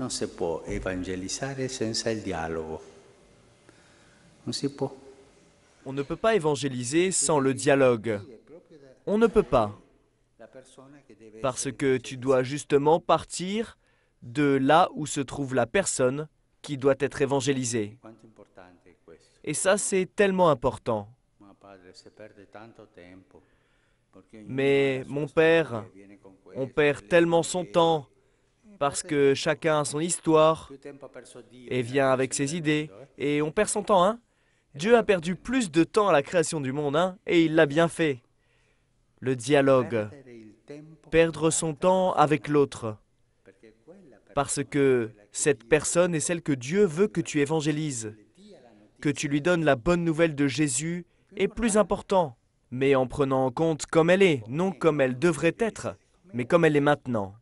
On ne peut pas évangéliser sans le dialogue. On ne peut pas. Parce que tu dois justement partir de là où se trouve la personne qui doit être évangélisée. Et ça, c'est tellement important. Mais mon père, on perd tellement son temps parce que chacun a son histoire et vient avec ses idées, et on perd son temps, hein Dieu a perdu plus de temps à la création du monde, hein, et il l'a bien fait. Le dialogue, perdre son temps avec l'autre, parce que cette personne est celle que Dieu veut que tu évangélises, que tu lui donnes la bonne nouvelle de Jésus, est plus important, mais en prenant en compte comme elle est, non comme elle devrait être, mais comme elle est maintenant.